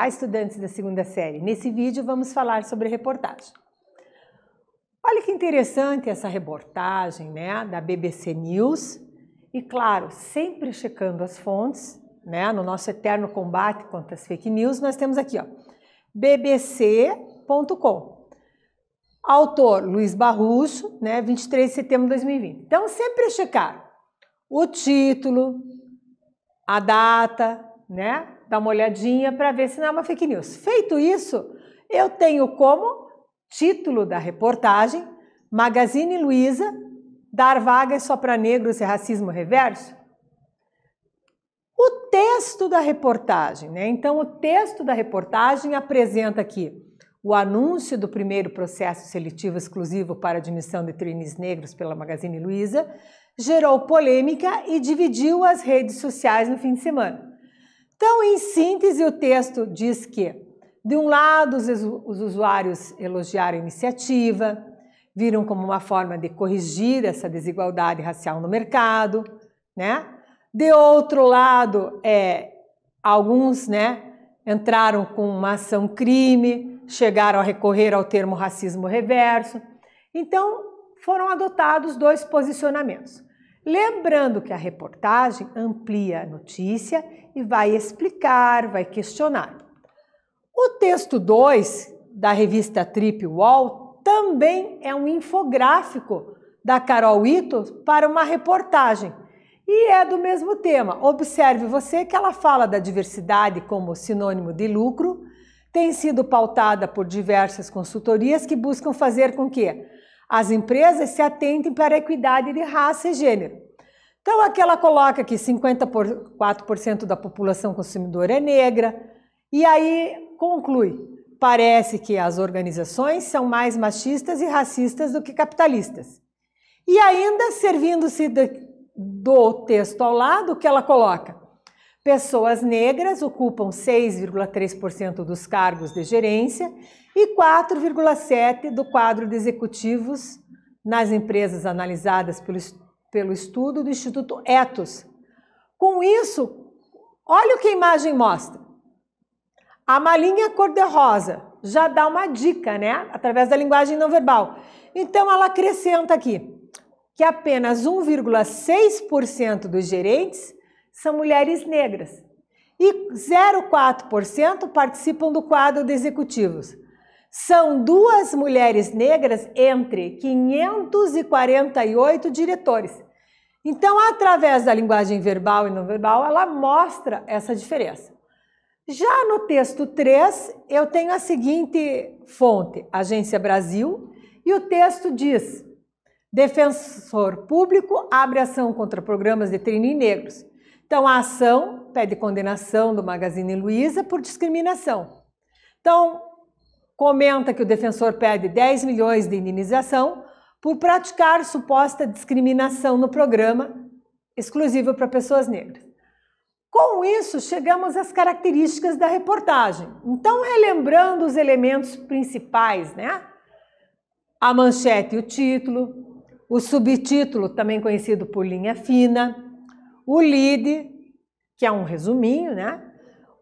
Olá, estudantes da segunda série. Nesse vídeo vamos falar sobre reportagem. Olha que interessante essa reportagem, né, da BBC News. E claro, sempre checando as fontes, né, no nosso eterno combate contra as fake news, nós temos aqui, ó, bbc.com. Autor Luiz Barroso né, 23 de setembro de 2020. Então sempre checar o título, a data, né, dar uma olhadinha para ver se não é uma fake news. Feito isso, eu tenho como título da reportagem Magazine Luiza dar vagas só para negros e racismo reverso? O texto da reportagem, né? Então, o texto da reportagem apresenta aqui o anúncio do primeiro processo seletivo exclusivo para admissão de trainees negros pela Magazine Luiza gerou polêmica e dividiu as redes sociais no fim de semana. Então, em síntese, o texto diz que, de um lado, os usuários elogiaram a iniciativa, viram como uma forma de corrigir essa desigualdade racial no mercado, né? De outro lado, é, alguns, né, entraram com uma ação crime, chegaram a recorrer ao termo racismo reverso. Então, foram adotados dois posicionamentos. Lembrando que a reportagem amplia a notícia e vai explicar, vai questionar. O texto 2 da revista Trip Wall também é um infográfico da Carol Ito para uma reportagem e é do mesmo tema. Observe você que ela fala da diversidade como sinônimo de lucro, tem sido pautada por diversas consultorias que buscam fazer com que as empresas se atentem para a equidade de raça e gênero. Então, aqui ela coloca que 54% da população consumidora é negra, e aí conclui: parece que as organizações são mais machistas e racistas do que capitalistas. E ainda servindo-se do texto ao lado, que ela coloca: Pessoas negras ocupam 6,3% dos cargos de gerência e 4,7% do quadro de executivos nas empresas analisadas pelo, pelo estudo do Instituto Etos. Com isso, olha o que a imagem mostra. A malinha cor-de-rosa já dá uma dica, né? Através da linguagem não verbal. Então, ela acrescenta aqui que apenas 1,6% dos gerentes são mulheres negras. E 0,4% participam do quadro de executivos. São duas mulheres negras entre 548 diretores. Então, através da linguagem verbal e não verbal, ela mostra essa diferença. Já no texto 3, eu tenho a seguinte fonte, Agência Brasil, e o texto diz: Defensor Público abre ação contra programas de treino negros. Então, a ação pede condenação do Magazine Luiza por discriminação. Então, comenta que o defensor pede 10 milhões de indenização por praticar suposta discriminação no programa exclusivo para pessoas negras. Com isso, chegamos às características da reportagem. Então, relembrando os elementos principais, né? A manchete e o título, o subtítulo, também conhecido por linha fina, o lead, que é um resuminho, né?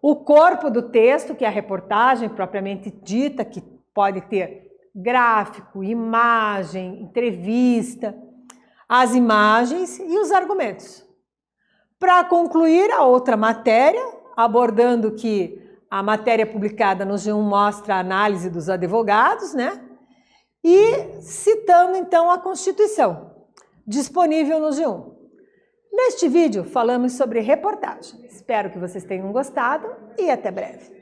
O corpo do texto, que é a reportagem propriamente dita, que pode ter gráfico, imagem, entrevista, as imagens e os argumentos. Para concluir a outra matéria, abordando que a matéria publicada no G1 mostra a análise dos advogados, né? E citando então a Constituição, disponível no G1. Neste vídeo falamos sobre reportagem. Espero que vocês tenham gostado e até breve.